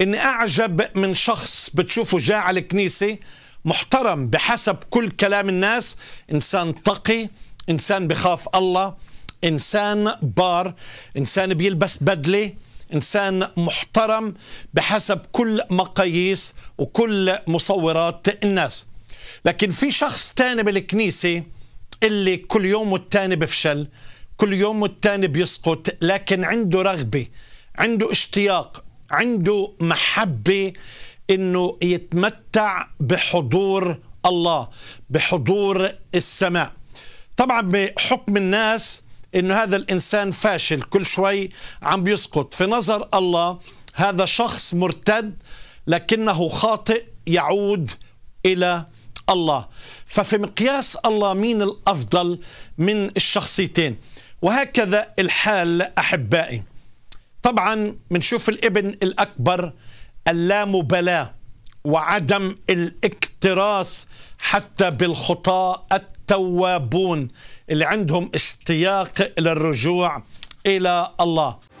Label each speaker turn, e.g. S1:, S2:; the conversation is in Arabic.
S1: اني اعجب من شخص بتشوفه جاء على الكنيسه محترم بحسب كل كلام الناس انسان تقي انسان بخاف الله انسان بار انسان بيلبس بدله انسان محترم بحسب كل مقاييس وكل مصورات الناس لكن في شخص تاني بالكنيسه اللي كل يوم والتاني بفشل كل يوم والتاني بيسقط لكن عنده رغبه عنده اشتياق عنده محبة انه يتمتع بحضور الله بحضور السماء طبعا بحكم الناس انه هذا الانسان فاشل كل شوي عم بيسقط في نظر الله هذا شخص مرتد لكنه خاطئ يعود الى الله ففي مقياس الله مين الافضل من الشخصيتين وهكذا الحال احبائي طبعا بنشوف الابن الأكبر اللامبالاة وعدم الاكتراث حتى بالخطاة التوابون اللي عندهم اشتياق للرجوع إلى الله